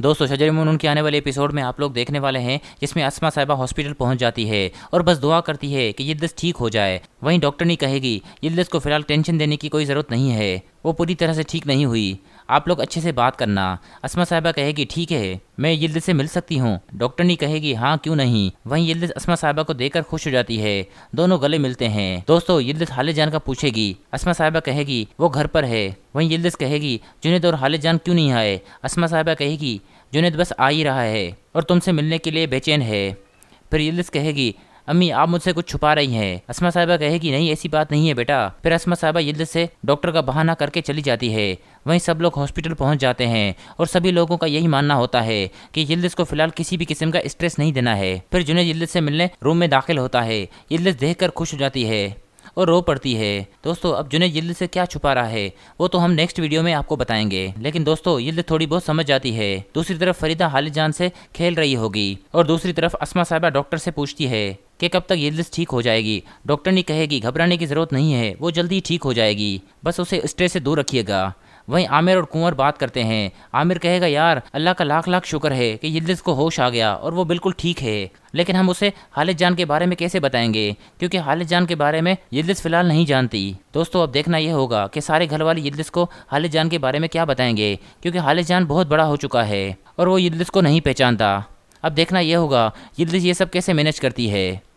दोस्तों शजर मुनून के आने वाले एपिसोड में आप लोग देखने वाले हैं जिसमें असमा साहिबा हॉस्पिटल पहुंच जाती है और बस दुआ करती है कि यिल्दस ठीक हो जाए वहीं डॉक्टर ने कहेगी यिल्दस को फिलहाल टेंशन देने की कोई ज़रूरत नहीं है वो पूरी तरह से ठीक नहीं हुई आप लोग अच्छे से बात करना असमा साहबा कहेगी ठीक है मैं यिल्द से मिल सकती हूँ डॉक्टर नहीं कहेगी हाँ क्यों नहीं वहीं यिल्द असमा साहबा को देखकर खुश हो जाती है दोनों गले मिलते हैं दोस्तों यिल्द हाले जान का पूछेगी असमा साहबा कहेगी वो घर पर है वहीं यिल्द कहेगी जुनेद और हाले जान क्यों नहीं आए असमा साहबा कहेगी जुनेद बस आ ही रहा है और तुमसे मिलने के लिए बेचैन है फिर यिल्द कहेगी अम्मी आप मुझसे कुछ छुपा रही हैं असमा साहबा कहेगी नहीं ऐसी बात नहीं है बेटा फिर असमा साहबा जल्द से डॉक्टर का बहाना करके चली जाती है वहीं सब लोग हॉस्पिटल पहुंच जाते हैं और सभी लोगों का यही मानना होता है कि यिल्दिस को फिलहाल किसी भी किस्म का स्ट्रेस नहीं देना है फिर जुनेद यिल्दिस से मिलने रूम में दाखिल होता है यिल्दिस देखकर खुश हो जाती है और रो पड़ती है दोस्तों अब जुनेद यिल्द से क्या छुपा रहा है वो तो हम नेक्स्ट वीडियो में आपको बताएंगे लेकिन दोस्तों यिल्द थोड़ी बहुत समझ जाती है दूसरी तरफ फरीदा हालिद जान से खेल रही होगी और दूसरी तरफ असमा साहबा डॉक्टर से पूछती है कि कब तक लिस्ट ठीक हो जाएगी डॉक्टर ने कहेगी घबराने की ज़रूरत नहीं है वो जल्दी ठीक हो जाएगी बस उसे स्ट्रेस से दूर रखिएगा वहीं आमिर और कुंवर बात करते हैं आमिर कहेगा यार अल्लाह का लाख लाख शुक्र है कि यिल्दिस को होश आ गया और वो बिल्कुल ठीक है लेकिन हम उसे हालिद जान के बारे में कैसे बताएंगे क्योंकि हालिद जान के बारे में यिल्दिस फिलहाल नहीं जानती दोस्तों अब देखना यह होगा कि सारे घर वाले यिल्दिस को हालिद जान के बारे में क्या बताएंगे क्योंकि हालिद जान बहुत बड़ा हो चुका है और वो यिल्दिस को नहीं पहचानता अब देखना यह होगा यिल्दिस ये सब कैसे मैनेज करती है